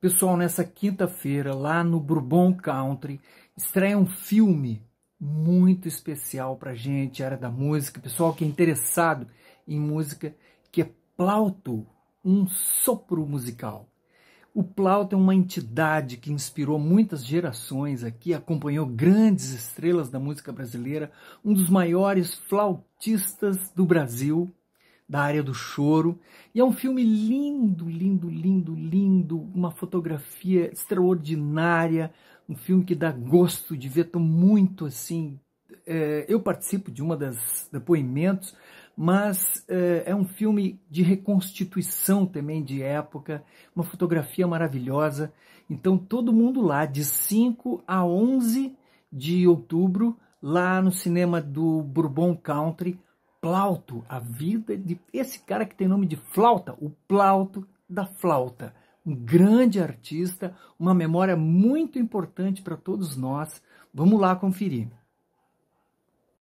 Pessoal, nessa quinta-feira, lá no Bourbon Country, estreia um filme muito especial para gente, área da música, pessoal que é interessado em música, que é Plauto, um sopro musical. O Plauto é uma entidade que inspirou muitas gerações aqui, acompanhou grandes estrelas da música brasileira, um dos maiores flautistas do Brasil, da área do choro, e é um filme lindo, lindo, lindo, lindo lindo, uma fotografia extraordinária, um filme que dá gosto de ver, tão muito assim. É, eu participo de uma das depoimentos, mas é, é um filme de reconstituição também de época, uma fotografia maravilhosa. Então todo mundo lá, de 5 a 11 de outubro, lá no cinema do Bourbon Country, Plauto, a vida de esse cara que tem nome de flauta, o Plauto da flauta um grande artista, uma memória muito importante para todos nós. Vamos lá conferir.